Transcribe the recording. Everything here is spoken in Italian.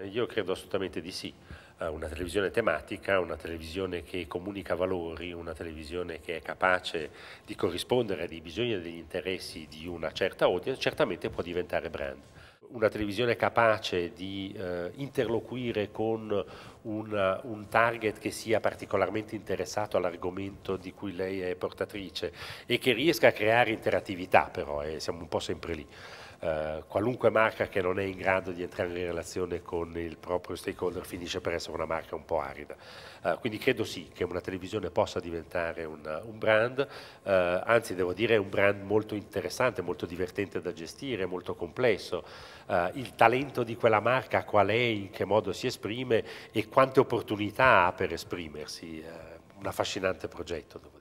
Eh, io credo assolutamente di sì. Eh, una televisione tematica, una televisione che comunica valori, una televisione che è capace di corrispondere ai bisogni e agli interessi di una certa audience, certamente può diventare brand. Una televisione capace di eh, interloquire con un, un target che sia particolarmente interessato all'argomento di cui lei è portatrice e che riesca a creare interattività però, eh, siamo un po' sempre lì. Eh, qualunque marca che non è in grado di entrare in relazione con il proprio stakeholder finisce per essere una marca un po' arida. Eh, quindi credo sì che una televisione possa diventare una, un brand, eh, anzi devo dire un brand molto interessante, molto divertente da gestire, molto complesso. Eh, il talento di quella marca qual è, in che modo si esprime e quante opportunità ha per esprimersi. Eh, un affascinante progetto, devo dire.